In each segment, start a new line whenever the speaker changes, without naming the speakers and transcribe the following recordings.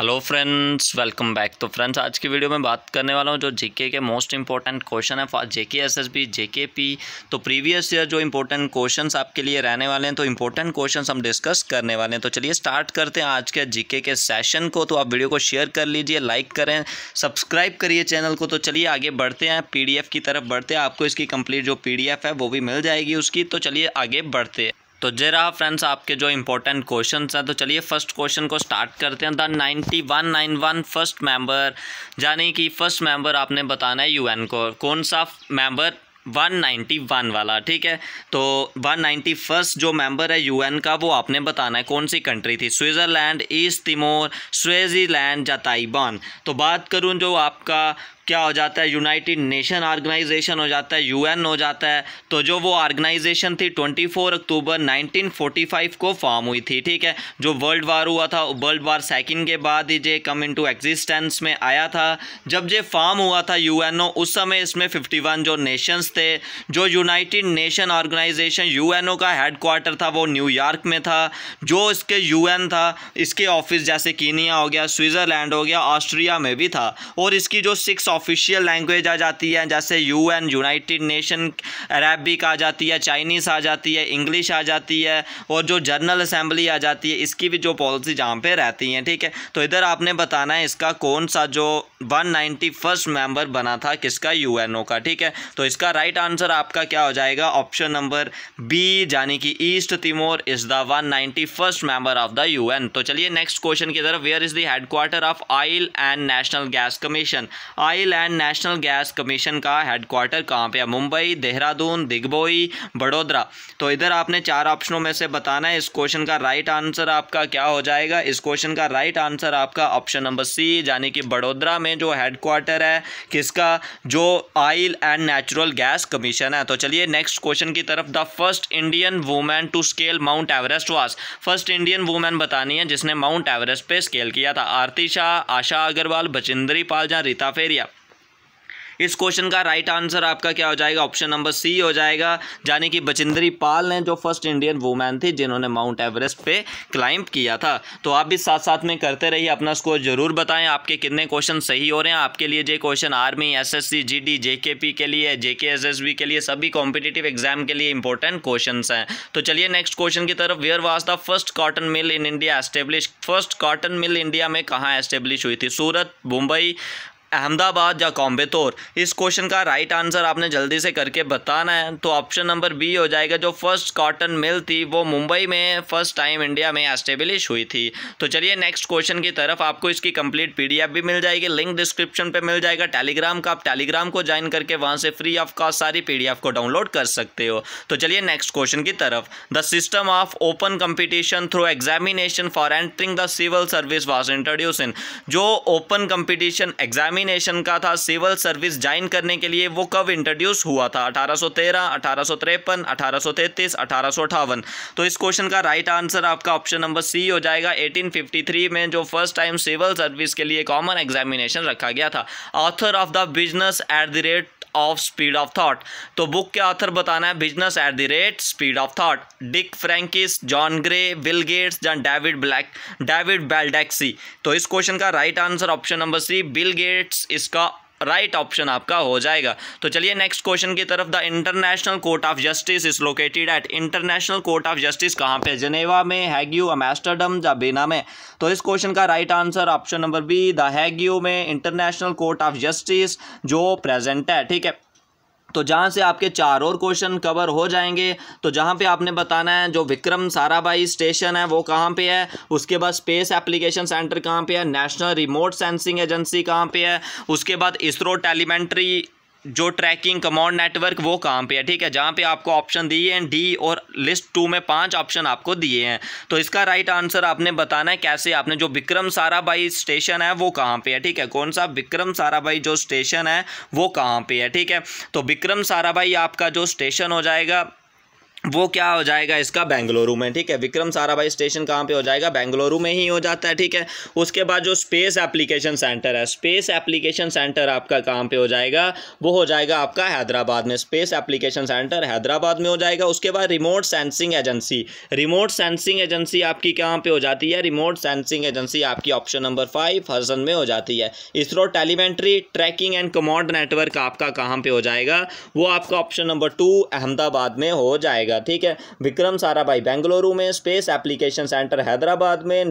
hello friends welcome back तो friends आज की वीडियो में बात करने वाला हूँ जो जीके के मोस्ट इंपॉर्टेंट क्वेश्चन है जेके एसएसबी जेके पी तो प्रीवियस ईयर जो इंपॉर्टेंट क्वेश्चंस आपके लिए रहने वाले हैं तो इंपॉर्टेंट क्वेश्चंस हम डिस्कस करने वाले हैं तो चलिए स्टार्ट करते हैं आज के जीके के सेशन को तो आप वीडियो को शेयर कर लीजिए लाइक करें सब्सक्राइब करिए चैनल को तो चलिए आगे बढ़ते हैं पी की तरफ बढ़ते हैं आपको इसकी कंप्लीट जो पी है वो भी मिल जाएगी उसकी तो चलिए आगे बढ़ते हैं तो जे रहा फ्रेंड्स आपके जो इम्पोर्टेंट क्वेश्चन हैं तो चलिए फर्स्ट क्वेश्चन को स्टार्ट करते हैं the ninety one nine one first member यानी कि फर्स्ट मेंबर आपने बताना है यूएन को कौन सा मेंबर वन वाला ठीक है तो वन नाइन्टी फर्स्ट जो मेंबर है यूएन का वो आपने बताना है कौन सी कंट्री थी स्विट्ज़रलैंड ईस्ट तिमोर स्वेजीलैंड या ताइबान तो बात करूँ जो आपका क्या हो जाता है यूनाइटेड नेशन ऑर्गेनाइजेशन हो जाता है यूएन हो जाता है तो जो वो ऑर्गेनाइजेशन थी 24 अक्टूबर 1945 को फॉर्म हुई थी ठीक है जो वर्ल्ड वार हुआ था वर्ल्ड वार सेकंड के बाद ही जे कम इनटू एग्जिस्टेंस में आया था जब ये फॉर्म हुआ था यूएनओ उस समय इसमें 51 जो नेशंस थे जो यूनाइटेड नेशन ऑर्गेनाइजेशन यू का क्वार्टर था वो न्यूयॉर्क में था जो इसके यू था इसके ऑफिस जैसे कीनिया हो गया स्विट्ज़रलैंड हो गया ऑस्ट्रिया में भी था और इसकी जो सिक्स ऑफिशियल लैंग्वेज आ जाती है जैसे यूएन यूनाइटेड नेशन अरेबिक आ जाती है चाइनीस आ जाती है इंग्लिश आ जाती है और जो जनरल असम्बली आ जाती है इसकी भी जो पॉलिसी जहाँ पर रहती हैं ठीक है तो इधर आपने बताना है इसका कौन सा जो वन नाइन्टी फर्स्ट मेम्बर बना था किसका यूएनओ का ठीक है तो इसका राइट right आंसर आपका क्या हो जाएगा ऑप्शन नंबर बी यानी कि East Timor is the one ninety first member of the UN तो चलिए नेक्स्ट क्वेश्चन की तरफ where is the headquarter of oil and national gas commission oil oil and national gas commission का headquarter कहाँ पे है मुंबई देहरादून दिग्बोई बड़ोदरा तो इधर आपने चार ऑप्शनों में से बताना है इस क्वेश्चन का राइट आंसर आपका क्या हो जाएगा इस क्वेश्चन का राइट आंसर आपका ऑप्शन नंबर सी यानी कि बड़ोदरा में जो हेडक्वार्टर है किसका जो oil and natural gas commission है तो चलिए नेक्स्ट क्वेश्चन की तरफ the first Indian women to scale Mount Everest was first Indian women बतानी है जिसने माउंट एवरेस्ट पे स्केल किया था आरती शाह आशा अग्रवाल बचिंद्री पाल या रीता फेरिया इस क्वेश्चन का राइट आंसर आपका क्या हो जाएगा ऑप्शन नंबर सी हो जाएगा यानी कि बचिंद्री पाल ने जो फर्स्ट इंडियन वुमैन थी जिन्होंने माउंट एवरेस्ट पे क्लाइंब किया था तो आप भी साथ साथ में करते रहिए अपना स्कोर जरूर बताएं आपके कितने क्वेश्चन सही हो रहे हैं आपके लिए ये question army S S C G D K P के लिए जे के एस एस बी के लिए सभी कॉम्पिटेटिव एग्जाम के लिए इंपॉर्टेंट क्वेश्चन हैं तो चलिए नेक्स्ट क्वेश्चन की तरफ where was the first cotton mill in India establish first cotton mill India में कहाँ एस्टेब्लिश हुई थी सूरत मुंबई अहमदाबाद या कॉम्बेतौर इस क्वेश्चन का राइट आंसर आपने जल्दी से करके बताना है तो ऑप्शन नंबर बी हो जाएगा जो फर्स्ट कॉटन मिल थी वो मुंबई में फर्स्ट टाइम इंडिया में एस्टेब्लिश हुई थी तो चलिए नेक्स्ट क्वेश्चन की तरफ आपको इसकी कंप्लीट पीडीएफ भी मिल जाएगी लिंक डिस्क्रिप्शन पर मिल जाएगा टेलीग्राम का आप टेलीग्राम को ज्वाइन करके वहाँ से फ्री ऑफ कॉस्ट सारी पी को डाउनलोड कर सकते हो तो चलिए नेक्स्ट क्वेश्चन की तरफ the system of open competition through examination for entering the civil service was introduce in जो ओपन कंपिटिशन एग्जामिन एग्जामिनेशन का था सिविल सर्विस ज्वाइन करने के लिए वो कब इंट्रोड्यूस हुआ था अठारह सौ तेरह अठारह सौ अठारह सौ अठारह अठावन तो इस क्वेश्चन का राइट आंसर आपका ऑप्शन नंबर सी हो जाएगा 1853 में जो फर्स्ट टाइम सिविल सर्विस के लिए कॉमन एग्जामिनेशन रखा गया था author of the business at the rate of speed of thought तो बुक के ऑथर बताना है business at the rate speed of thought Dick Francis John Gray Bill Gates John David Black David Baldacci तो इस question का right answer option number C Bill Gates इसका right option आपका हो जाएगा तो चलिए नेक्स्ट क्वेश्चन की तरफ the International Court of Justice is located eight international Court of Justice कहाँ पे जनेवा में हैग्यू अमेस्टरडम या बेना में तो इस क्वेश्चन का right answer option number B the Hague में इंटरनेशनल कोर्ट ऑफ जस्टिस जो प्रेजेंट है ठीक है तो जहाँ से आपके चार और क्वेश्चन कवर हो जाएंगे तो जहाँ पे आपने बताना है जो विक्रम साराभाई स्टेशन है वो कहाँ पे है उसके बाद स्पेस एप्लीकेशन सेंटर कहाँ पे है नेशनल रिमोट सेंसिंग एजेंसी कहाँ पे है उसके बाद इसरो टेलीमेंट्री जो ट्रैकिंग कमांड नेटवर्क वो कहाँ पे है ठीक है जहाँ पे आपको ऑप्शन दिए हैं डी और लिस्ट टू में पांच ऑप्शन आपको दिए हैं तो इसका राइट आंसर आपने बताना है कैसे आपने जो विक्रम साराभाई स्टेशन है वो कहाँ पे है ठीक है कौन सा विक्रम साराभाई जो स्टेशन है वो कहाँ पे है ठीक है तो विक्रम साराभाई आपका जो स्टेशन हो जाएगा वो क्या हो जाएगा इसका बेंगलुरु में ठीक है विक्रम साराभाई स्टेशन कहाँ पे हो जाएगा बेंगलुरु में ही हो जाता है ठीक है उसके बाद जो स्पेस एप्लीकेशन सेंटर है स्पेस एप्लीकेशन सेंटर आपका कहाँ पे हो जाएगा वो हो जाएगा आपका हैदराबाद में स्पेस एप्लीकेशन सेंटर हैदराबाद में हो जाएगा उसके बाद remote sensing agency remote sensing agency आपकी कहाँ पर हो जाती है रिमोट सेंसिंग एजेंसी आपकी ऑप्शन नंबर फाइव हजन में हो जाती है ISRO telemetry tracking and command network आपका कहाँ पर हो जाएगा वो आपका ऑप्शन नंबर टू अहमदाबाद में हो जाएगा जाएगा ठीक है विक्रम साराभाई बेंगलुरु में स्पेस एप्लीकेशन सेंटर हैदराबाद में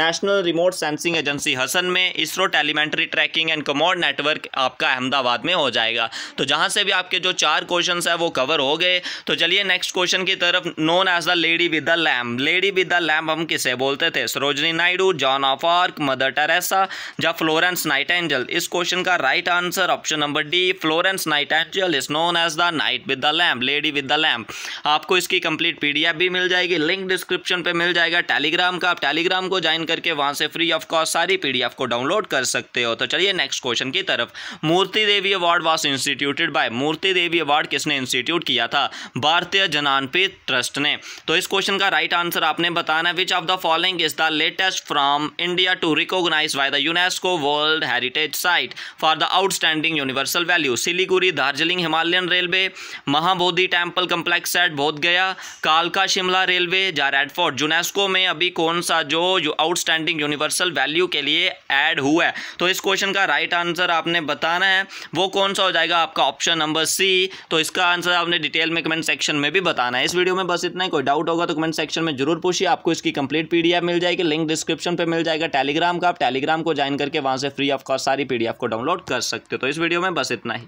national remote sensing agency Hassan में ISRO telemetry tracking and command network आपका अहमदाबाद में हो जाएगा तो जहाँ से भी आपके जो चार क्वेश्चन है वो कवर हो गए तो चलिए नेक्स्ट क्वेश्चन की तरफ known as the lady with the lamp lady with the lamp हम किसे बोलते थे Sarojini Naidu Joan of Arc Mother Teresa या फ्लोरेंस नाइट एंजल इस क्वेश्चन का right answer option number D Florence Nightingale is known as the night with the lamp lady with the lamp आपको इसकी complete PDF भी मिल जाएगी link description पे मिल जाएगा Telegram का आप टेलीग्राम को ज्वाइन करके वहां से फ्री ऑफ कॉस्ट सारी पीडीएफ को डाउनलोड कर सकते हो तो चलिए नेक्स्ट क्वेश्चन की तरफ Moorti Devi award was instituted by Moorti Devi award किसने इंस्टीट्यूट किया था भारतीय जनानपीत ट्रस्ट ने तो इस क्वेश्चन का राइट आंसर आपने बताना which of the following is the latest from India to recognize by the UNESCO world heritage site for the outstanding universal value Siliguri Darjeeling Himalayan railway Mahabodhi temple complex at red Bodh Gaya कालका Shimla railway जा Red Fort UNESCO में अभी कौन सा जो outstanding universal value के लिए add हुआ है तो इस क्वेश्चन का राइट आंसर आपने बताना है वो कौन सा हो जाएगा आपका ऑप्शन नंबर सी तो इसका आंसर आपने डिटेल में कमेंट सेक्शन में भी बताना है इस वीडियो में बस इतना ही कोई डाउट होगा तो कमेंट सेक्शन में जरूर पूछिए आपको इसकी कंप्लीट पीडीएफ मिल जाएगी लिंक डिस्क्रिप्शन पर मिल जाएगा टेलीग्राम का आप टेलीग्राम को ज्वाइन करके वहाँ से फ्री ऑफ कॉस्ट सारी पीडीएफ को डाउनलोड कर सकते हो तो इस वीडियो में बस इतना ही